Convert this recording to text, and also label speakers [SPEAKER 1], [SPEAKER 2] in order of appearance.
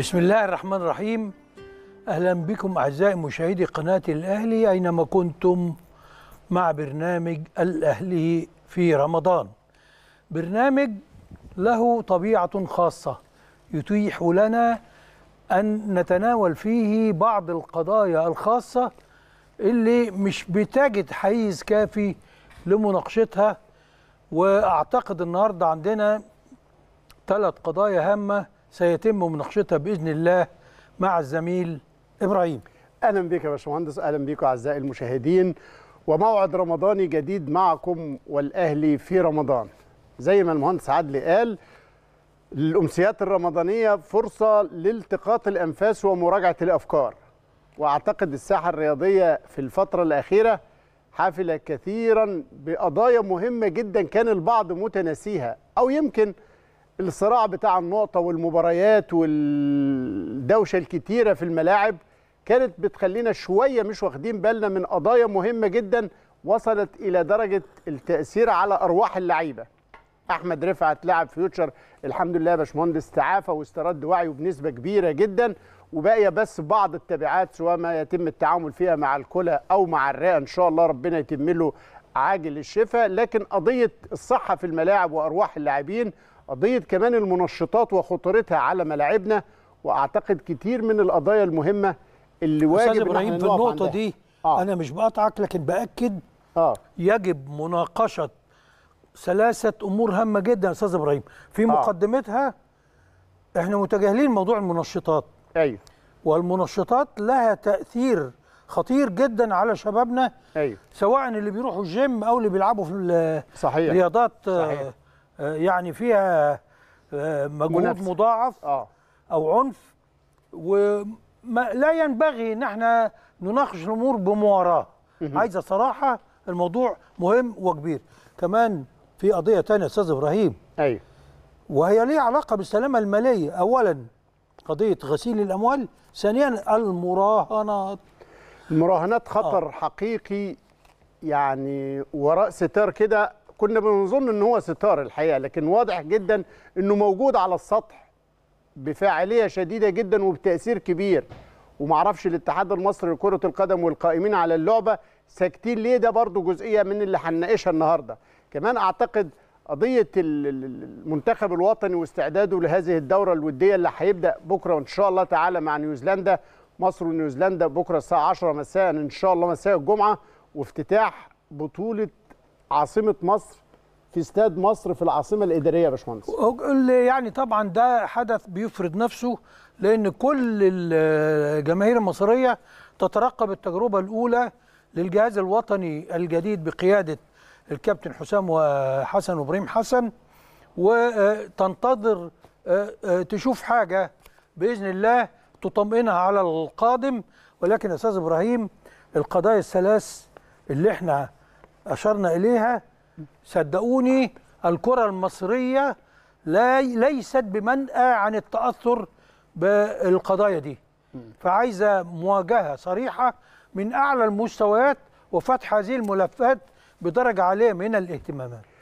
[SPEAKER 1] بسم الله الرحمن الرحيم اهلا بكم اعزائي مشاهدي قناه الاهلي اينما كنتم مع برنامج الاهلي في رمضان برنامج له طبيعه خاصه يتيح لنا ان نتناول فيه بعض القضايا الخاصه اللي مش بتجد حيز كافي لمناقشتها واعتقد النهارده عندنا ثلاث قضايا هامه سيتم مناقشتها باذن الله مع الزميل ابراهيم اهلا بك يا باشمهندس اهلا بكم اعزائي المشاهدين وموعد
[SPEAKER 2] رمضاني جديد معكم والاهلي في رمضان زي ما المهندس عدلي قال الامسيات الرمضانيه فرصه لالتقاط الانفاس ومراجعه الافكار واعتقد الساحه الرياضيه في الفتره الاخيره حافله كثيرا بقضايا مهمه جدا كان البعض متناسيها او يمكن الصراع بتاع النقطة والمباريات والدوشة الكتيرة في الملاعب كانت بتخلينا شوية مش واخدين بالنا من قضايا مهمة جدا وصلت إلى درجة التأثير على أرواح اللعيبة أحمد رفعت لعب فيوتشر الحمد لله يا باشمهندس تعافى واسترد وعيه بنسبة كبيرة جدا وبقي بس بعض التبعات سواء ما يتم التعامل فيها مع الكلى أو مع الرئة إن شاء الله ربنا يتم له عاجل الشفاء لكن قضية الصحة في الملاعب وأرواح اللاعبين قضيه كمان المنشطات وخطورتها على ملاعبنا واعتقد كتير من القضايا
[SPEAKER 1] المهمه اللي واجب ابراهيم في النقطه دي آه. انا مش بقطعك لكن باكد آه. يجب مناقشه ثلاثه امور هامه جدا يا استاذ ابراهيم في آه. مقدمتها احنا متجاهلين موضوع المنشطات ايوه والمنشطات لها تاثير خطير جدا على شبابنا أيوه. سواء اللي بيروحوا الجيم او اللي بيلعبوا في صحيح. رياضات آه، صحيح. آه، يعني فيها آه، مجهود مضاعف آه. او عنف لا ينبغي ان احنا نناقش الامور بمواراه عايزه صراحه الموضوع مهم وكبير كمان في قضيه يا استاذ ابراهيم ايوه وهي ليها علاقه بالسلامه الماليه اولا قضيه غسيل الاموال ثانيا المراهنات المراهنات خطر آه. حقيقي
[SPEAKER 2] يعني وراء ستار كده كنا بنظن ان هو ستار الحقيقه لكن واضح جدا انه موجود على السطح بفاعليه شديده جدا وبتاثير كبير ومعرفش الاتحاد المصري لكره القدم والقائمين على اللعبه ساكتين ليه ده برضو جزئيه من اللي هنناقشها النهارده كمان اعتقد قضيه المنتخب الوطني واستعداده لهذه الدوره الوديه اللي هيبدا بكره وان شاء الله تعالى مع نيوزيلندا مصر ونيوزيلندا بكره الساعه 10 مساء ان شاء الله مساء الجمعه وافتتاح بطوله عاصمه مصر في استاد مصر في العاصمه الاداريه يا باشمهندس
[SPEAKER 1] يعني طبعا ده حدث بيفرض نفسه لان كل الجماهير المصريه تترقب التجربه الاولى للجهاز الوطني الجديد بقياده الكابتن حسام وحسن وابراهيم حسن وتنتظر آه، آه، تشوف حاجه باذن الله تطمئنها على القادم ولكن يا استاذ ابراهيم القضايا الثلاث اللي احنا أشرنا إليها صدقوني الكرة المصرية لا ليست بمنأى عن التأثر بالقضايا دي فعايزة مواجهة صريحة من أعلى المستويات وفتح هذه الملفات بدرجة عالية من الاهتمامات